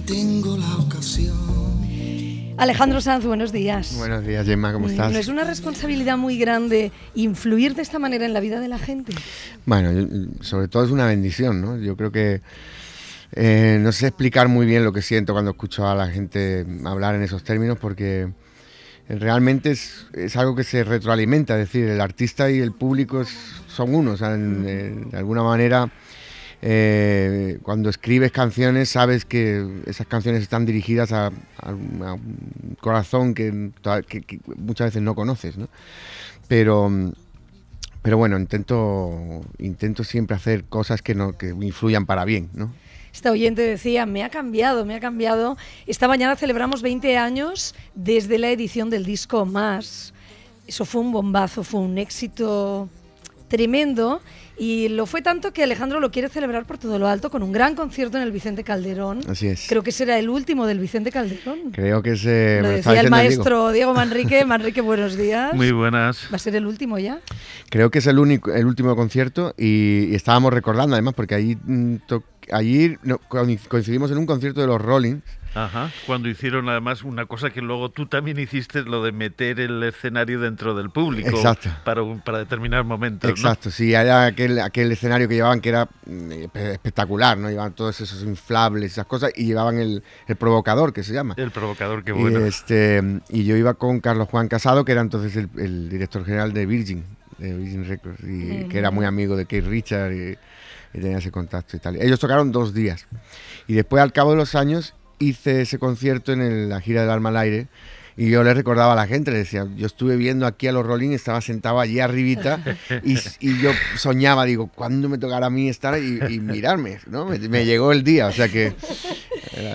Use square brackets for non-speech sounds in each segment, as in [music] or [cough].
tengo la ocasión. Alejandro Sanz, buenos días. Buenos días, Gemma, ¿cómo eh, estás? ¿No es una responsabilidad muy grande influir de esta manera en la vida de la gente? Bueno, sobre todo es una bendición, ¿no? Yo creo que eh, no sé explicar muy bien lo que siento cuando escucho a la gente hablar en esos términos porque realmente es, algo que se retroalimenta, es decir, el artista y el público son uno, eh, de alguna manera eh, cuando escribes canciones sabes que esas canciones están dirigidas a, un corazón que, muchas veces no conoces, ¿no? Pero, pero bueno, intento, intento siempre hacer cosas que, no, que influyan para bien, ¿no? Esta oyente decía, me ha cambiado, me ha cambiado. Esta mañana celebramos 20 años desde la edición del disco Más. Eso fue un bombazo, fue un éxito tremendo y lo fue tanto que Alejandro lo quiere celebrar por todo lo alto con un gran concierto en el Vicente Calderón. Así es. Creo que será el último del Vicente Calderón. Creo que se lo decía el maestro Diego. Manrique. [laughs] Manrique, buenos días. Muy buenas. Va a ser el último ya. Creo que es el único, el último concierto y, estábamos recordando además porque ahí mm, allí coincidimos en un concierto de los Rolling Ajá. Cuando hicieron además una cosa que luego tú también hiciste, lo de meter el escenario dentro del público. Exacto. Para, para determinar momentos. Exacto, sí, era aquel, escenario que llevaban que era mm, espectacular, ¿no? Llevaban todos esos inflables, esas cosas, y llevaban el, provocador, que se llama. El provocador, qué bueno. Y, este, y yo iba con Carlos Juan Casado, que era entonces el, director general de Virgin, Virgin Records, y que era muy amigo de Keith Richard. y tenía ese contacto y tal. Ellos tocaron dos días. Y después, al cabo de los años, hice ese concierto en la gira del Alma al Aire. Y yo le recordaba a la gente, le decía, yo estuve viendo aquí a los Rolling, estaba sentado allí arribita [laughs] y, yo soñaba, digo, ¿cuándo me tocará a mí estar y, y mirarme? Me, llegó el día, o sea que...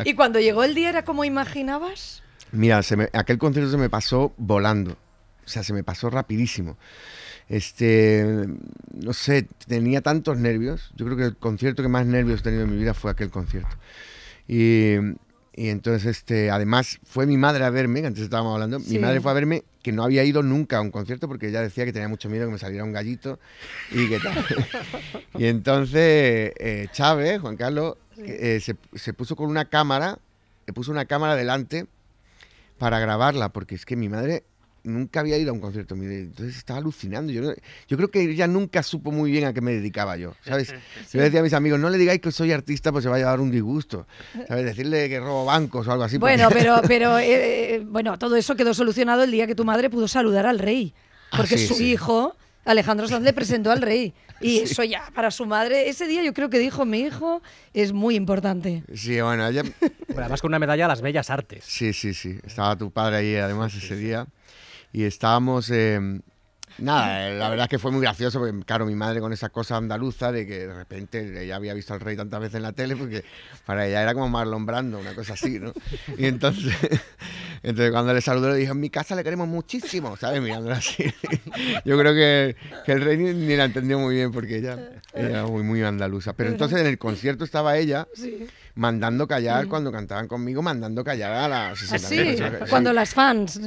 ¿Y cuando llegó el día era como imaginabas? Mira, aquel concierto se me pasó volando, o sea, se me pasó rapidísimo. Este, no sé, tenía tantos nervios, yo creo que el concierto que más nervios he tenido en mi vida fue aquel concierto. Y, y entonces, este, además, fue mi madre a verme, que antes estábamos hablando, mi madre fue a verme, que no había ido nunca a un concierto porque ella decía que tenía mucho miedo que me saliera un gallito y tal. [laughs] y entonces eh, Chávez, Juan Carlos, eh, se, se, puso con una cámara, le puso una cámara delante para grabarla, porque es que mi madre nunca había ido a un concierto entonces estaba alucinando. Yo, yo creo que ella nunca supo muy bien a qué me dedicaba yo, ¿sabes? [laughs] le Yo decía a mis amigos, no le digáis que soy artista, pues se va a llevar un disgusto, ¿sabes? Decirle que robo bancos o algo así. Pues. Bueno, [laughs] pero, pero eh, eh, bueno, todo eso quedó solucionado el día que tu madre pudo saludar al rey, ah, porque su hijo... Alejandro Sanz le presentó al rey. Y [laughs] eso ya, para su madre, ese día yo creo que dijo, mi hijo es muy importante. Sí, bueno, además con una medalla a las bellas artes. Sí, sí, sí. Estaba tu padre ahí además ese día y estábamos... Eh, nada, la verdad es que fue muy gracioso, porque claro, mi madre con esa cosa andaluza de que de repente ella había visto al rey tantas veces en la tele, porque para ella era como Marlon Brando, una cosa así, ¿no? Y entonces, [laughs] entonces cuando le saludó le dijo, en mi casa le queremos muchísimo, ¿sabes? Mirándola así. Yo creo que, el rey ni, la entendió muy bien, porque ella, era muy, muy andaluza. Pero entonces en el concierto estaba ella. Sí mandando callar mm. cuando cantaban conmigo, mandando callar a las... ¿Ah, sí? cuando las fans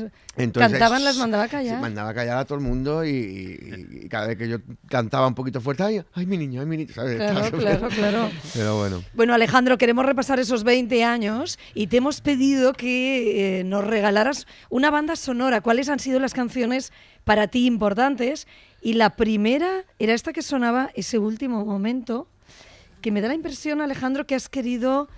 cantaban las mandaba callar. Sí, mandaba callar a todo el mundo y, cada vez que yo cantaba un poquito fuerte, ay, ay mi niño, ay mi niño, ¿sabes? Claro, [laughs] claro, claro. Pero bueno. Bueno, Alejandro, queremos repasar esos 20 años y te hemos pedido que eh, nos regalaras una banda sonora. ¿Cuáles han sido las canciones para ti importantes? Y la primera era esta que sonaba ese último momento, que me da la impresión, Alejandro, que has querido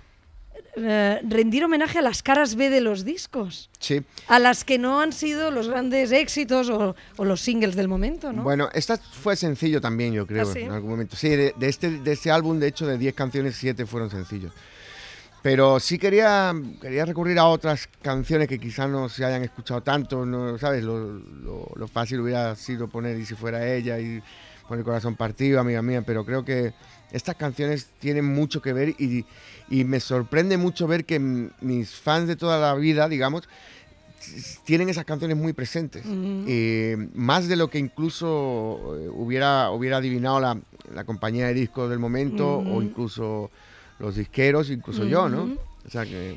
eh, rendir homenaje a las caras B de los discos. Sí. A las que no han sido los grandes éxitos o, los singles del momento, ¿no? Bueno, esta fue sencillo también, yo creo, ah, en algún momento. Sí, este, de, este, álbum, de hecho, de 10 canciones, 7 fueron sencillos. Pero sí quería, quería recurrir a otras canciones que quizás no se hayan escuchado tanto, no, ¿sabes? Lo, fácil hubiera sido poner Y si fuera ella y el Corazón partido, amiga mía, pero creo que estas canciones tienen mucho que ver y, me sorprende mucho ver que mis fans de toda la vida, digamos, tienen esas canciones muy presentes. Eh, más de lo que incluso eh, hubiera, hubiera adivinado la, compañía de discos del momento o incluso los disqueros, incluso yo, ¿no?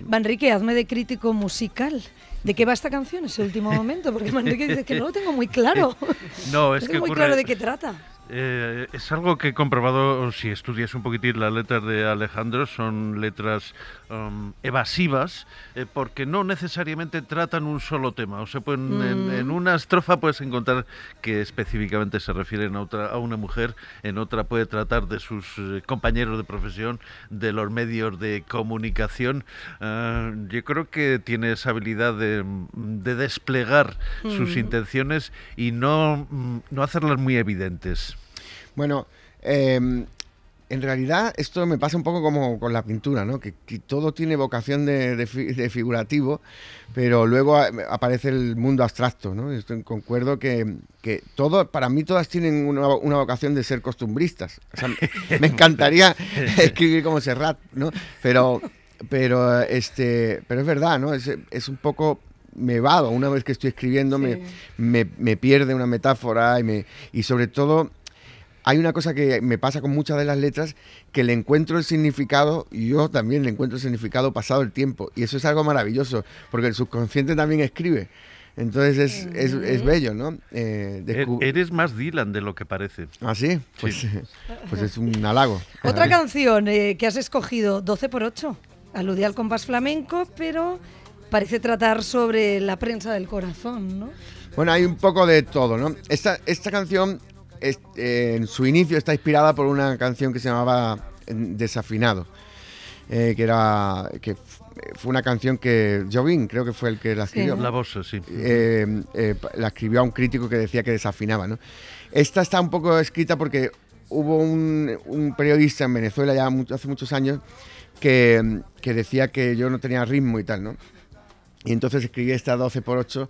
Manrique, hazme de crítico musical. ¿De qué va esta canción ese último momento? Porque [laughs] Manrique dice que no lo tengo muy claro. no, es tengo que muy claro de qué trata. Eh, es algo que he comprobado, si estudias un poquitín las letras de Alejandro, son letras um, evasivas, eh, porque no necesariamente tratan un solo tema. O sea, pues, mm. en, una estrofa puedes encontrar que específicamente se refieren a, otra, a una mujer, en otra puede tratar de sus eh, compañeros de profesión, de los medios de comunicación. yo creo que tiene esa habilidad de, desplegar sus mm. intenciones y mm, no hacerlas muy evidentes. Bueno, em, en realidad esto me pasa un poco como con la pintura, ¿no? Que, todo tiene vocación de, figurativo, pero luego aparece el mundo abstracto, ¿no? Estoy concuerdo que, todo, para mí todas tienen una, vocación de ser costumbristas. O sea, me, [laughs] encantaría [laughs] escribir como Serrat, ¿no? Pero, pero, este, pero es verdad, ¿no? Es, un poco me vado, una vez que estoy escribiendo me, me, me, pierde una metáfora y, me, y sobre todo hay una cosa que me pasa con muchas de las letras, que le encuentro el significado, y yo también le encuentro el significado pasado el tiempo, y eso es algo maravilloso, porque el subconsciente también escribe. Entonces es, bello, ¿no? Eh, e-, eres más Dylan de lo que parece. ¿Ah, sí? Pues, [laughs] pues es un halago. Otra canción eh, que has escogido, 12 por 8 alude al compás flamenco, pero parece tratar sobre la prensa del corazón, ¿no? Bueno, hay un poco de todo, ¿no? esta canción en eh, su inicio está inspirada por una canción que se llamaba Desafinado, eh, que era que eh, fue una canción que Jovin, creo que fue el que la escribió. La voz, la escribió a un crítico que decía que desafinaba, ¿no? Esta está un poco escrita porque hubo un, periodista en Venezuela ya hace muchos años que, decía que yo no tenía ritmo y tal, ¿no? Y entonces escribí esta 12 x 8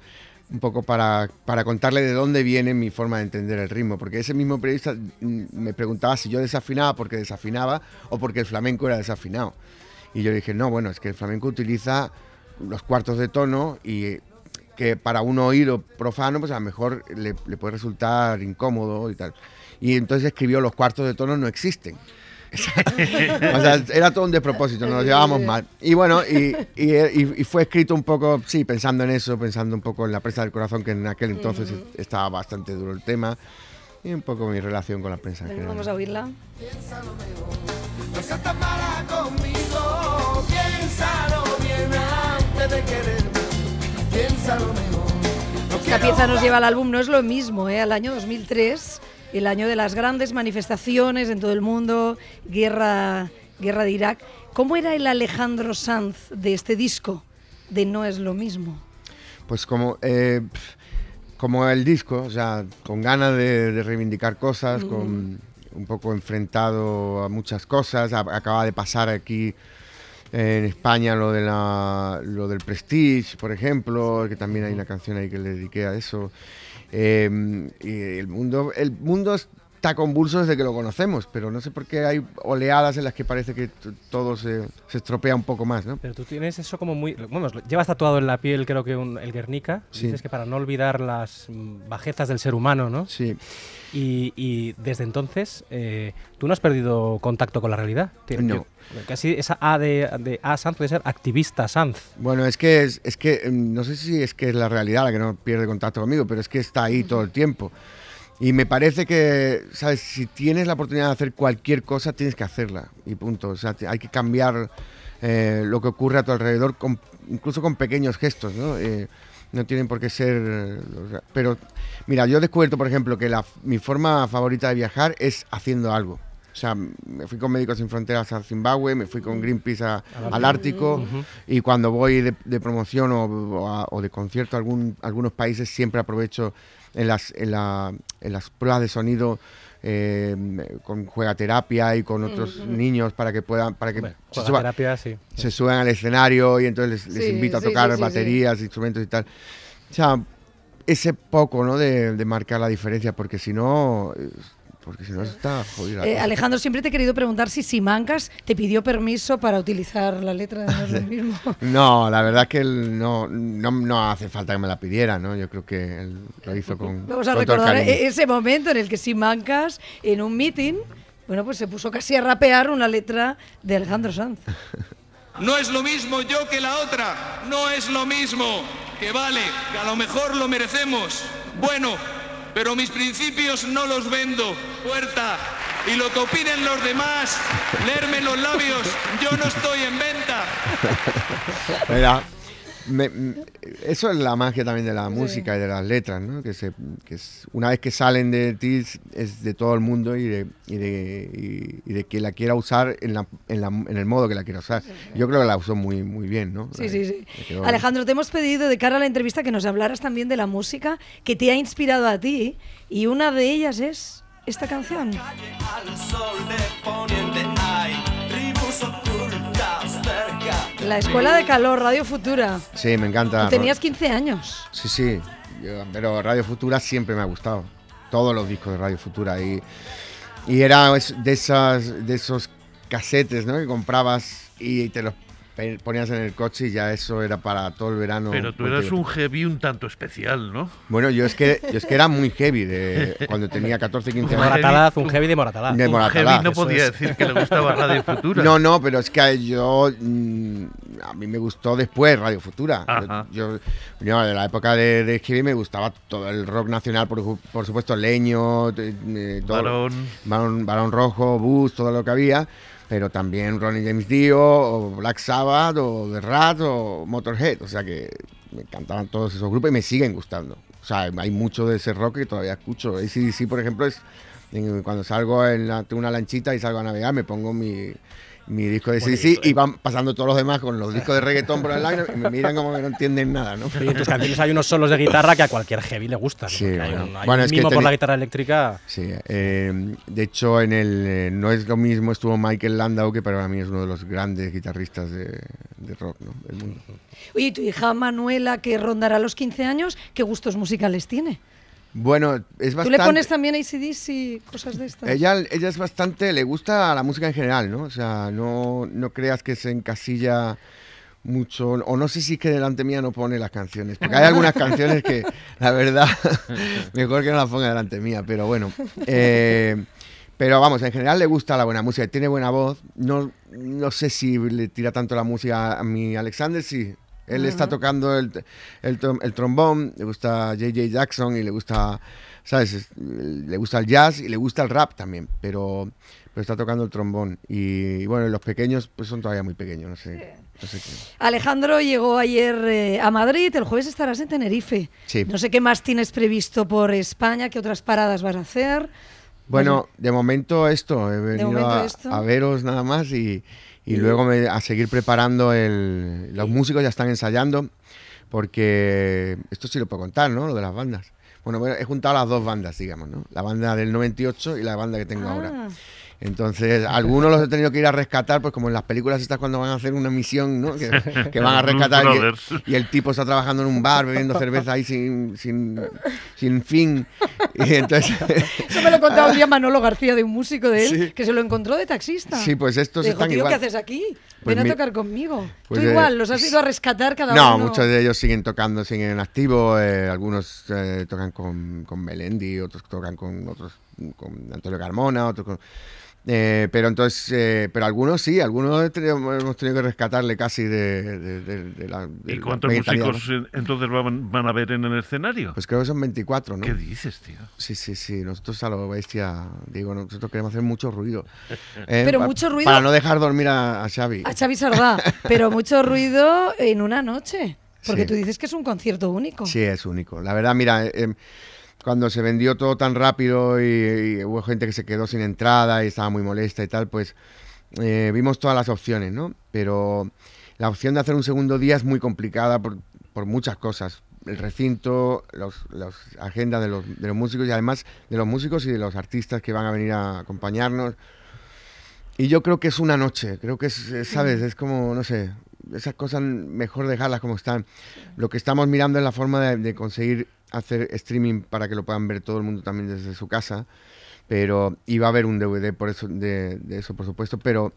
un poco para, contarle de dónde viene mi forma de entender el ritmo, porque ese mismo periodista mm, me preguntaba si yo desafinaba porque desafinaba o porque el flamenco era desafinado. Y yo le dije, no, bueno, es que el flamenco utiliza los cuartos de tono y que para un oído profano, pues a lo mejor le puede resultar incómodo y tal. Y entonces escribió, los cuartos de tono no existen. [laughs] era todo un despropósito, nos llevábamos mal. Y bueno, y, fue escrito un poco, sí, pensando en eso, pensando un poco en la presa del corazón, que en aquel entonces estaba bastante duro el tema, y un poco mi relación con la prensa. En Vamos a oírla. Esta pieza nos lleva al álbum No es lo mismo, ¿eh? al año 2003 el año de las grandes manifestaciones en todo el mundo, guerra, guerra de Irak. ¿Cómo era el Alejandro Sanz de este disco, de No es lo mismo? Pues como... Eh, como el disco, o con ganas de, reivindicar cosas, con, un poco enfrentado a muchas cosas. Acaba de pasar aquí en España lo, de lo del Prestige, por ejemplo, que también hay una canción ahí que le dediqué a eso. Eh, el mundo, el mundo está convulso desde que lo conocemos, pero no sé por qué hay oleadas en las que parece que todo se, se, estropea un poco más, ¿no? Pero tú tienes eso como muy... Bueno, llevas tatuado en la piel creo que un, el Guernica, sí. que para no olvidar las bajezas del ser humano, ¿no? Sí. Y, desde entonces, eh, ¿tú no has perdido contacto con la realidad? No. casi esa A de, A Sanz puede ser activista Sanz. Bueno, es que, es que mm, no sé si es que es la realidad la que no pierde contacto conmigo, pero es que está ahí todo el tiempo. Y me parece que, ¿sabes? Si tienes la oportunidad de hacer cualquier cosa, tienes que hacerla. Y punto. O sea, hay que cambiar eh, lo que ocurre a tu alrededor, con, incluso con pequeños gestos, ¿no? Eh, no tienen por qué ser... pero, mira, yo he descubierto, por ejemplo, que la, mi forma favorita de viajar es haciendo algo. O sea, me fui con Médicos Sin Fronteras a Zimbabue, me fui con Greenpeace al Ártico y cuando voy de, promoción o, de concierto a algún, algunos países siempre aprovecho en las, en, la, en las pruebas de sonido eh, con juegaterapia y con otros niños para que puedan para que se, se, suban al escenario y entonces les, invito a tocar baterías, instrumentos y tal. O sea, ese poco, ¿no? de marcar la diferencia, porque si no, porque si no está jodida. Eh, Alejandro, siempre te he querido preguntar si Simancas te pidió permiso para utilizar la letra de [laughs] mismo. No, la verdad que no, no, hace falta que me la pidiera, ¿no? Yo creo que lo hizo con. [laughs] Vamos a recordar e-, ese momento en el que Simancas, en un meeting, bueno, pues se puso casi a rapear una letra de Alejandro Sanz. [laughs] No es lo mismo yo que la otra, no es lo mismo, que vale, que a lo mejor lo merecemos. Bueno, pero mis principios no los vendo. Puerta. Y lo que opinen los demás, leerme los labios, yo no estoy en venta eso es la magia también de la música y de las letras, ¿no? Que, se, es, una vez que salen de ti es de todo el mundo y de, de, que la quiera usar en, el modo que la quiera usar. Yo creo que la usó muy, muy bien, ¿no? Sí, sí, sí. Alejandro, te hemos pedido de cara a la entrevista que nos hablaras también de la música que te ha inspirado a ti y una de ellas es esta canción. La Escuela de Calor, Radio Futura. Sí, me encanta. tenías 15 años. Sí, sí, pero Radio Futura siempre me ha gustado. Todos los discos de Radio Futura. Y, y era de, esas, de esos casetes ¿no? que comprabas y te los ponías en el coche y ya eso era para todo el verano. Pero tú eras un heavy un tanto especial, ¿no? Bueno, yo es que, es que era muy heavy [laughs] cuando tenía 14, 15 años. un heavy de Moratalaz. De Un heavy no podía decir que le gustaba Radio Futura. No, no, pero es que yo... Mm, a mí me gustó después Radio Futura. Yo, de la época de, de heavy me gustaba todo el rock nacional, por, supuesto, Leño, Balón Rojo, Bus, todo lo que había pero también Ronnie James Dio, o Black Sabbath, o The Rat, o Motorhead. O sea que me encantaban todos esos grupos y me siguen gustando. O sea, hay mucho de ese rock que todavía escucho. ACDC, por ejemplo, es cuando salgo en una lanchita y salgo a navegar, me pongo mi, mi disco de sí y eh. van pasando todos los demás con los discos de reggaetón por el aire y me miran como que no entienden nada, ¿no? en tus canciones hay unos solos de guitarra que a cualquier heavy le gustan. Sí, bueno. por la guitarra eléctrica. Sí, eh, de hecho en el eh, no es lo mismo estuvo Michael Landau que para mí es uno de los grandes guitarristas de, rock del mundo. Oye, tu hija Manuela que rondará los 15 años, ¿qué gustos musicales tiene? Bueno, es bastante... ¿Tú le pones también ACDs y cosas de estas? Ella, ella es bastante... Le gusta la música en general, ¿no? O sea, no, creas que se encasilla mucho, o no sé si es que delante mía no pone las canciones, porque hay algunas canciones que, [laughs] la verdad, [laughs] mejor que no las ponga delante mía, pero bueno. Eh, pero vamos, en general le gusta la buena música, tiene buena voz, no, no sé si le tira tanto la música a mi Alexander, sí, él está tocando el, trombón, le gusta JJ Jackson y le gusta, ¿sabes? Le gusta el jazz y le gusta el rap también, pero, está tocando el trombón. Y, bueno, los pequeños pues son todavía muy pequeños, no sé. Alejandro llegó ayer eh, a Madrid, el jueves estarás en Tenerife. No sé qué más tienes previsto por España, qué otras paradas vas a hacer. Bueno, de momento esto, he venido a, a veros nada más y, y luego me, a seguir preparando el... Los músicos ya están ensayando porque esto sí lo puedo contar, ¿no? Lo de las bandas. Bueno, he juntado las dos bandas, digamos, ¿no? La banda del 98 y la banda que tengo ahora. Ah. Entonces, algunos los he tenido que ir a rescatar, pues como en las películas estas cuando van a hacer una misión, ¿no? Que, van a [laughs] rescatar y, el tipo está trabajando en un bar bebiendo cerveza ahí sin, sin, fin. [laughs] Eso me lo contaba un día Manolo García, de un músico de él, que se lo encontró de taxista. Sí, pues estos están igual. ¿qué haces aquí? Pues Ven a tocar conmigo. Tú pues, eh, igual, los has ido a rescatar cada uno. No, muchos de ellos siguen tocando, siguen en activo. Eh, algunos eh, tocan con, con Melendi, otros tocan con otros con Antonio Carmona, otros con... Eh, pero entonces, eh, pero algunos sí, algunos hemos tenido que rescatarle casi de, de, la. ¿Y cuántos músicos entonces van, a ver en el escenario? Pues creo que son 24, ¿no? ¿Qué dices, tío? Sí, sí, sí. Nosotros a lo bestia, digo, nosotros queremos hacer mucho ruido. [laughs] Eh, pero mucho ruido. Para no dejar dormir a, a Xavi. A Xavi Sardá. pero mucho [laughs] ruido en una noche. Porque tú dices que es un concierto único. Sí, es único. La verdad, mira. Em, cuando se vendió todo tan rápido y, hubo gente que se quedó sin entrada y estaba muy molesta y tal, pues eh, vimos todas las opciones, ¿no? Pero la opción de hacer un segundo día es muy complicada por, muchas cosas. El recinto, las agendas de los, músicos y además de los músicos y de los artistas que van a venir a acompañarnos. Y yo creo que es una noche, creo que es, ¿sabes? Es como, no sé, esas cosas mejor dejarlas como están. Lo que estamos mirando es la forma de conseguir hacer streaming para que lo puedan ver todo el mundo también desde su casa. Pero iba a haber un DVD por eso, de, eso, por supuesto, pero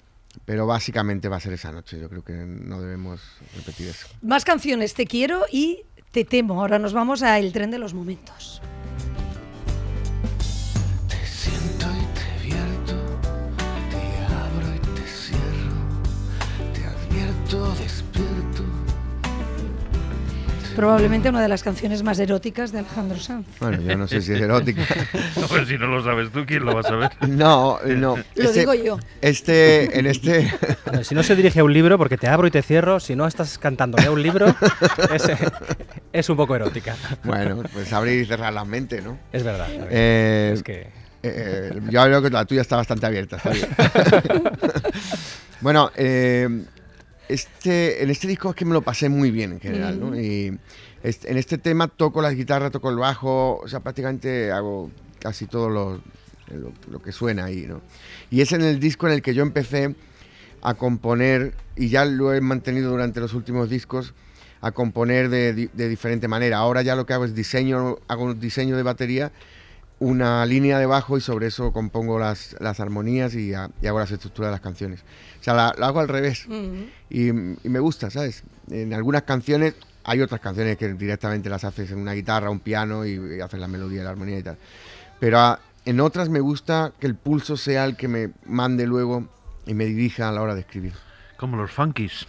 pero básicamente va a ser esa noche, yo creo que no debemos repetir eso. Más canciones, Te quiero y Te temo. Ahora nos vamos a El tren de los momentos. Te y te cierro, te advierto después probablemente una de las canciones más eróticas de Alejandro Sanz. Bueno, yo no sé si es erótica. [laughs] si no lo sabes tú, ¿quién lo va a saber? No, no. lo este digo yo. Este, en este... [laughs] Bueno, si no se dirige a un libro, porque te abro y te cierro, si no estás cantándome a un libro, [laughs] es, es, un poco erótica. Bueno, pues abrir y cerrar la mente, ¿no? Es verdad. Es, eh, que... Eh, yo creo que la tuya está bastante abierta. Está bien. bueno, eh, este, en este disco es que me lo pasé muy bien en general, ¿no? Y este, en este tema toco la guitarra, toco el bajo, o sea, prácticamente hago casi todo lo, que suena ahí, ¿no? Y es en el disco en el que yo empecé a componer, y ya lo he mantenido durante los últimos discos, a componer de, de diferente manera. Ahora ya lo que hago es diseño, hago un diseño de batería una línea de bajo y sobre eso compongo las, las armonías y, ah, hago las estructuras de las canciones. O sea, la, hago al revés y, me gusta, ¿sabes? En algunas canciones hay otras canciones que directamente las haces en una guitarra, un piano y, haces la melodía, la armonía y tal. Pero ah, en otras me gusta que el pulso sea el que me mande luego y me dirija a la hora de escribir. Como los funkies.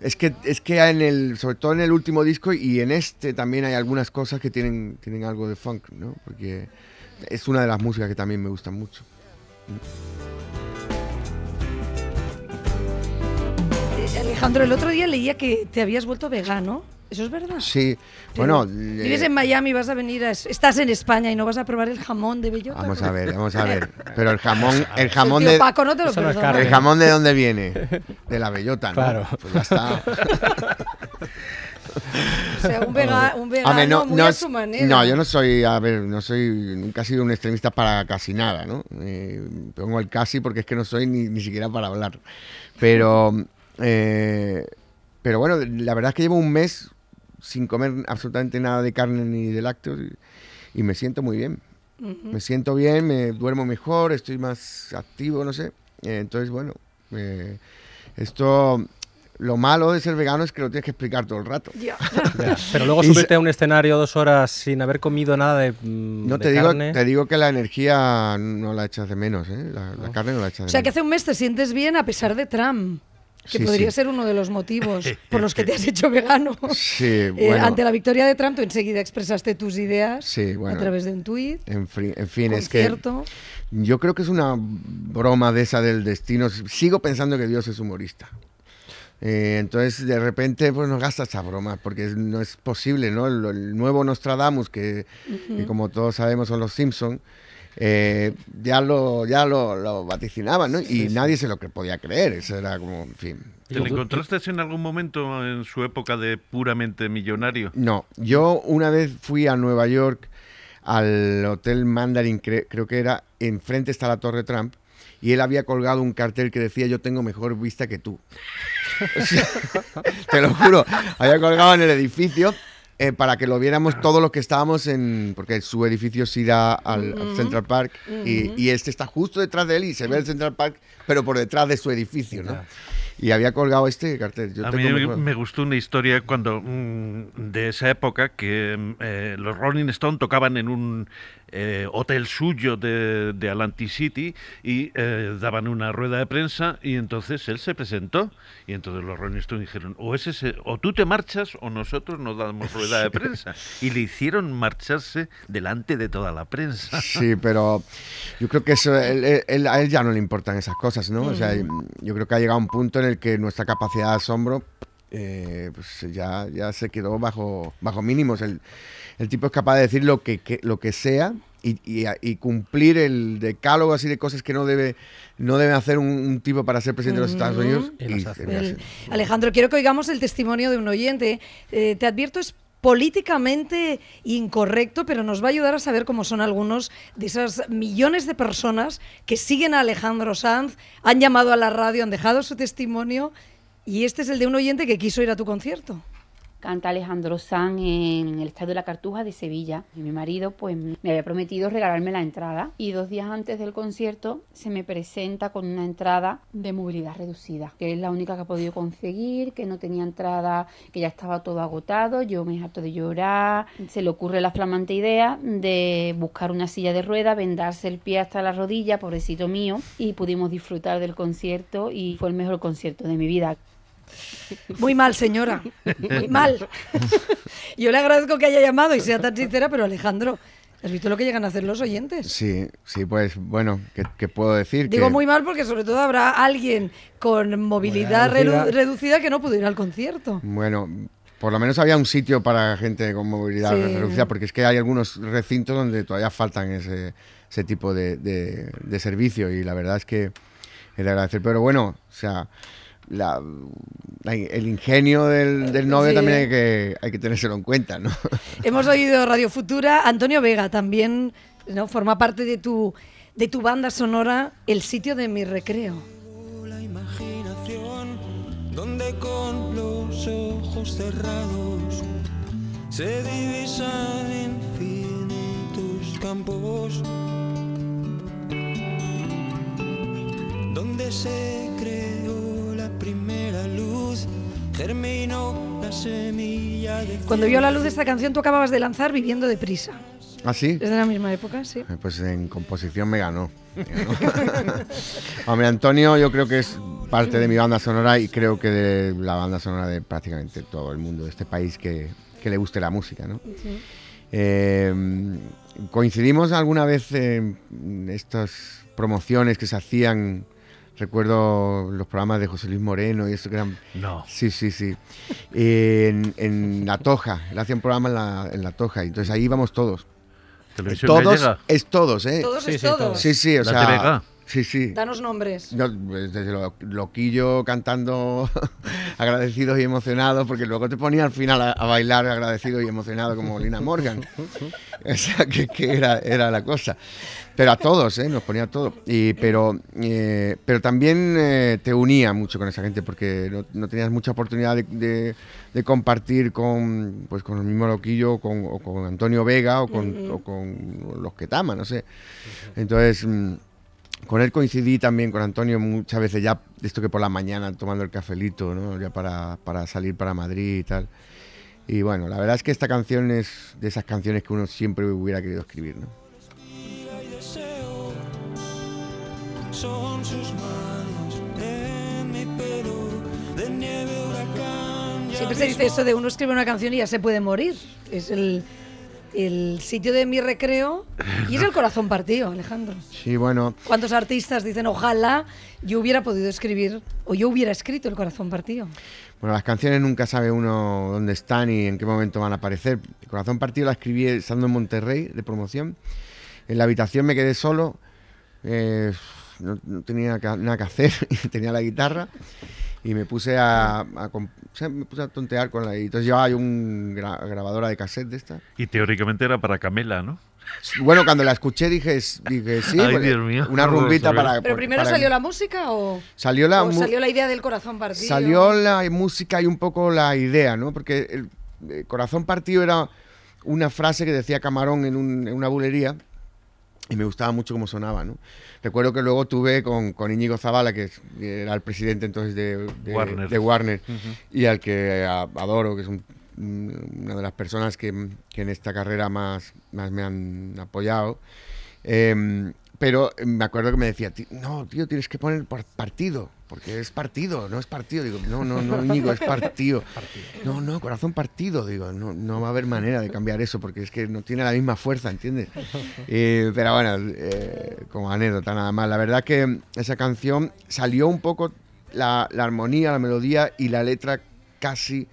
Es que, en sobre todo en el último disco y en este también hay algunas cosas que tienen, tienen algo de funk, ¿no? Porque es una de las músicas que también me gustan mucho. Eh, Alejandro, el otro día leía que te habías vuelto vegano. ¿Eso es verdad? Sí. Bueno, vives en Miami, vas a venir, a, estás en España y no vas a probar el jamón de bellota. Vamos a ver, vamos a ver. Pero el jamón, el jamón de El jamón de dónde viene? De la bellota, Claro. Pues ya está. O sea, un, vegano no, muy su manera. No, yo no soy, a ver, no soy, nunca he sido un extremista para casi nada, ¿no? Eh, pongo el casi porque es que no soy ni, ni siquiera para hablar. Pero, eh, pero bueno, la verdad es que llevo un mes sin comer absolutamente nada de carne ni de lácteos y, me siento muy bien. Me siento bien, me duermo mejor, estoy más activo, no sé. entonces, bueno, eh, esto lo malo de ser vegano es que lo tienes que explicar todo el rato. [laughs] Pero luego subirte a un escenario dos horas sin haber comido nada de, mm, no, te Digo, te digo que la energía no la echas de menos, ¿eh? la, carne no la echas de menos. O sea, que hace un mes te sientes bien a pesar de Trump. Que podría ser uno de los motivos [laughs] por los que te has [laughs] hecho vegano. Eh, ante la victoria de Trump, tú enseguida expresaste tus ideas a través de un tuit. En, fin, es cierto Yo creo que es una broma de esa del destino. Sigo pensando que Dios es humorista. Eh, entonces, de repente, pues nos gasta esa broma, porque no es posible, ¿no? El, nuevo Nostradamus, que, que, como todos sabemos son los Simpson eh, ya lo, ya lo, lo vaticinaban, Y nadie se lo que podía creer. Eso era como, fin. ¿Te lo encontraste en algún momento en su época de puramente millonario? No, yo una vez fui a Nueva York al Hotel Mandarin, creo que era, enfrente está la Torre Trump, y él había colgado un cartel que decía yo tengo mejor vista que tú. [laughs] [laughs] te lo juro, había colgado en el edificio eh, para que lo viéramos todos los que estábamos en. Porque su edificio se irá al, Central Park y, este está justo detrás de él y se ve el Central Park, pero por detrás de su edificio, ¿no? Y había colgado este cartel. a mí me, gustó una historia cuando mm, de esa época que mm, eh, los Rolling Stone tocaban en un eh, hotel suyo de, de Atlantic City y eh, daban una rueda de prensa y entonces él se presentó y entonces los Rolling Stones dijeron o, ese, o tú te marchas o nosotros nos damos rueda de prensa y le hicieron marcharse delante de toda la prensa. Sí, pero yo creo que eso, él, a él ya no le importan esas cosas, ¿no? O sea, mm. yo creo que ha llegado un punto en el que nuestra capacidad de asombro eh, pues ya, ya se quedó bajo, bajo mínimos. El, el tipo es capaz de decir lo que, lo que sea y, y, y, cumplir el decálogo así de cosas que no debe no debe hacer un, tipo para ser presidente de los Estados Unidos. Alejandro, quiero que oigamos el testimonio de un oyente. Eh, te advierto, es políticamente incorrecto, pero nos va a ayudar a saber cómo son algunos de esas millones de personas que siguen a Alejandro Sanz, han llamado a la radio, han dejado su testimonio y este es el de un oyente que quiso ir a tu concierto. Canta Alejandro San en el Estadio de la Cartuja de Sevilla. Y mi marido pues me había prometido regalarme la entrada y dos días antes del concierto se me presenta con una entrada de movilidad reducida, que es la única que ha podido conseguir, que no tenía entrada, que ya estaba todo agotado, yo me he harto de llorar, se le ocurre la flamante idea de buscar una silla de rueda, vendarse el pie hasta la rodilla, pobrecito mío, y pudimos disfrutar del concierto y fue el mejor concierto de mi vida. Muy mal, señora. Muy mal. Yo le agradezco que haya llamado y sea tan sincera, pero Alejandro, ¿has visto lo que llegan a hacer los oyentes? Sí, sí, pues bueno, ¿qué, puedo decir? Digo muy mal porque sobre todo habrá alguien con movilidad reducida. que no pudo ir al concierto. Bueno, por lo menos había un sitio para gente con movilidad reducida, porque es que hay algunos recintos donde todavía faltan ese, tipo de, servicio y la verdad es que es agradecer. Pero bueno, o sea el ingenio del, novio también hay que, hay tenérselo en cuenta, [laughs] Hemos oído Radio Futura. Antonio Vega también ¿no? forma parte de tu, de tu banda sonora El sitio de mi recreo. La imaginación, donde con los ojos cerrados se divisan infinitos campos. Donde se Cuando vio la luz de esta canción, tú acababas de lanzar Viviendo deprisa. ¿Ah, sí? ¿Es de la misma época? Sí. Eh, pues en composición me ganó. [laughs] Hombre, Antonio yo creo que es parte de mi banda sonora y creo que de la banda sonora de prácticamente todo el mundo de este país que, le guste la música, ¿no? Eh, ¿Coincidimos alguna vez en estas promociones que se hacían Recuerdo los programas de José Luis Moreno y eso que eran. No. Sí, sí, sí. Eh, en, La Toja, Él hacían un en la, en la Toja, entonces ahí íbamos todos. todos es todos, ¿eh? Todos es todos. Sí, sí, o sea. Sí, sí. Danos nombres. Pues, desde Loquillo cantando [laughs] agradecidos y emocionados, porque luego te ponía al final a, bailar agradecido y emocionado como Lina Morgan. [laughs] o sea, que, era, era la cosa. Pero a todos, ¿eh? Nos ponía a todos. Y, pero, eh, pero también eh, te unía mucho con esa gente porque no, tenías mucha oportunidad de, compartir con, pues, con el mismo Loquillo con, o con Antonio Vega o con, los que tama no sé. Entonces... Mm, con él coincidí también con Antonio muchas veces ya, esto que por la mañana tomando el cafelito, ¿no? Ya para, para salir para Madrid y tal. Y bueno, la verdad es que esta canción es de esas canciones que uno siempre hubiera querido escribir, ¿no? son sus manos en mi Perú de nieve huracán. Siempre se dice eso de uno escribe una canción y ya se puede morir. Es el, el sitio de mi recreo y es el corazón partido, Alejandro. Sí, bueno. ¿Cuántos artistas dicen, ojalá yo hubiera podido escribir o yo hubiera escrito el corazón partido? Bueno, las canciones nunca sabe uno dónde están y en qué momento van a aparecer. El corazón partido la escribí estando en Monterrey de promoción. En la habitación me quedé solo. Eh, no, tenía nada que hacer, [laughs] tenía la guitarra y me puse a, a, tontear con la y entonces llevaba yo una grabadora de cassette de esta y teóricamente era para Camela no bueno cuando la escuché dije, dije sí pues, una rumbita para pero primero salió la música o salió la la idea del corazón partido salió la música y un poco la idea no porque el, corazón partido era una frase que decía Camarón en una bulería y me gustaba mucho cómo sonaba, ¿no? Recuerdo que luego tuve con, con Íñigo Zavala, que era el presidente entonces de, Warner, y al que adoro, que es una de las personas que, en esta carrera más, más me han apoyado. Em, pero eh, me acuerdo que me decía, no, tío, tienes que poner partido, porque es partido, no es partido. Digo, no, no, no, Íñigo, es partido. [laughs] No, no, corazón partido. Digo, no, va a haber manera de cambiar eso, porque es que no tiene la misma fuerza, ¿entiendes? [laughs] Eh, pero bueno, eh, como anécdota nada más. La verdad que esa canción salió un poco la, armonía, la melodía y la letra casi,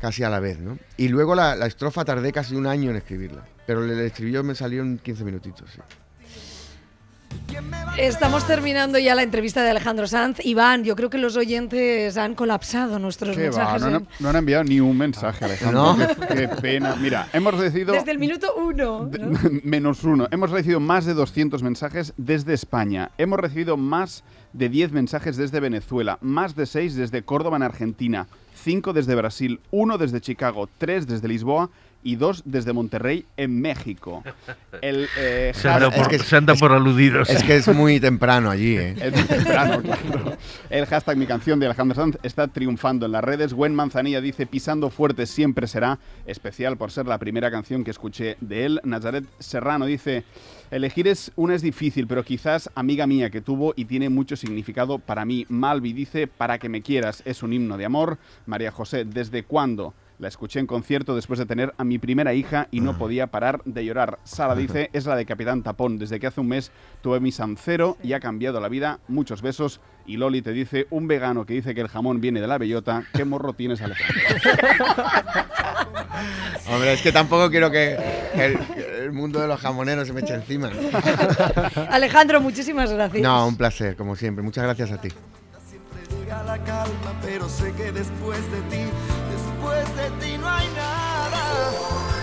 casi a la vez, ¿no? Y luego la, estrofa tardé casi un año en escribirla, pero el estribillo me salió en 15 minutitos, sí. Estamos terminando ya la entrevista de Alejandro Sanz. Iván, yo creo que los oyentes han colapsado nuestros mensajes. ¿eh? Em-, no, han, enviado ni un mensaje, Alejandro. Qué, pena. Mira, hemos recibido... Desde el minuto uno. [laughs] Menos uno. Hemos recibido más de 200 mensajes desde España. Hemos recibido más de 10 mensajes desde Venezuela. Más de 6 desde Córdoba, en Argentina. 5 desde Brasil. 1 desde Chicago. 3 desde Lisboa y dos desde Monterrey, en México. El, porque se, por, por, aludidos. Es que es muy temprano allí. ¿eh? [laughs] Es muy temprano, claro. El hashtag Mi canción de Alejandro Sanz está triunfando en las redes. Gwen Manzanilla dice Pisando fuerte siempre será especial por ser la primera canción que escuché de él. Nazaret Serrano dice... Elegir es una es difícil, pero quizás amiga mía que tuvo y tiene mucho significado para mí. Malvi dice, para que me quieras, es un himno de amor. María José, ¿desde cuándo? La escuché en concierto después de tener a mi primera hija y no ah. podía parar de llorar. Sara dice, [laughs] es la de Capitán Tapón. Desde que hace un mes tuve mi sancero y ha cambiado la vida. Muchos besos. Y Loli te dice, un vegano que dice que el jamón viene de la bellota, ¿qué morro tienes, Alejandro? [laughs] Hombre, es que tampoco quiero que el, mundo de los jamoneros se me eche encima. [laughs] Alejandro, muchísimas gracias. No, un placer, como siempre. Muchas gracias a ti después de ti no hay nada.